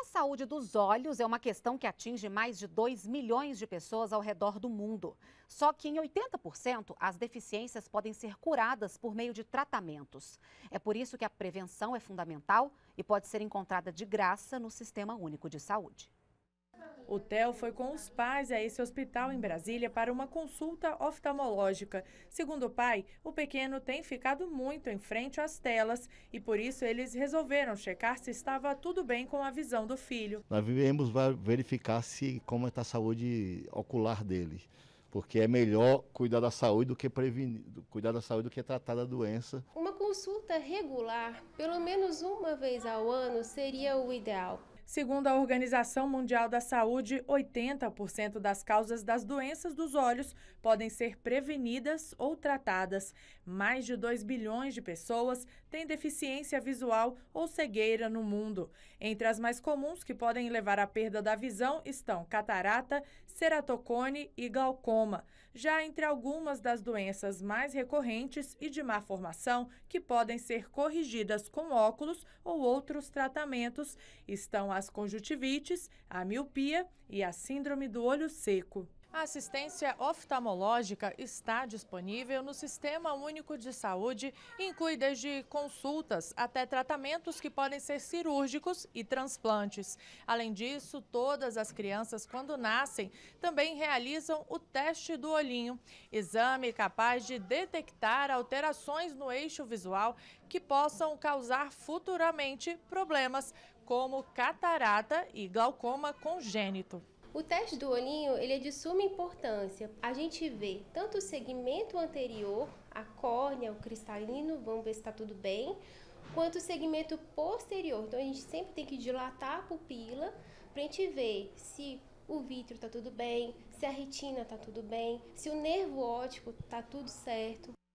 A saúde dos olhos é uma questão que atinge mais de 2 milhões de pessoas ao redor do mundo. Só que em 80%, as deficiências podem ser curadas por meio de tratamentos. É por isso que a prevenção é fundamental e pode ser encontrada de graça no Sistema Único de Saúde. O Theo foi com os pais a esse hospital em Brasília para uma consulta oftalmológica. Segundo o pai, o pequeno tem ficado muito em frente às telas e por isso eles resolveram checar se estava tudo bem com a visão do filho. Nós viemos verificar se como é está a saúde ocular dele, porque é melhor cuidar da saúde do que prevenir, cuidar da saúde do que tratar da doença. Uma consulta regular, pelo menos uma vez ao ano, seria o ideal. Segundo a Organização Mundial da Saúde, 80% das causas das doenças dos olhos podem ser prevenidas ou tratadas. Mais de 2 bilhões de pessoas têm deficiência visual ou cegueira no mundo. Entre as mais comuns que podem levar à perda da visão estão catarata, ceratocone e glaucoma. Já entre algumas das doenças mais recorrentes e de má formação que podem ser corrigidas com óculos ou outros tratamentos estão a as conjuntivites, a miopia e a síndrome do olho seco. A assistência oftalmológica está disponível no Sistema Único de Saúde e inclui desde consultas até tratamentos que podem ser cirúrgicos e transplantes. Além disso, todas as crianças, quando nascem, também realizam o teste do olhinho, exame capaz de detectar alterações no eixo visual que possam causar futuramente problemas, como catarata e glaucoma congênito. O teste do olhinho ele é de suma importância. A gente vê tanto o segmento anterior, a córnea, o cristalino, vamos ver se está tudo bem, quanto o segmento posterior. Então a gente sempre tem que dilatar a pupila para a gente ver se o vítreo está tudo bem, se a retina está tudo bem, se o nervo óptico está tudo certo.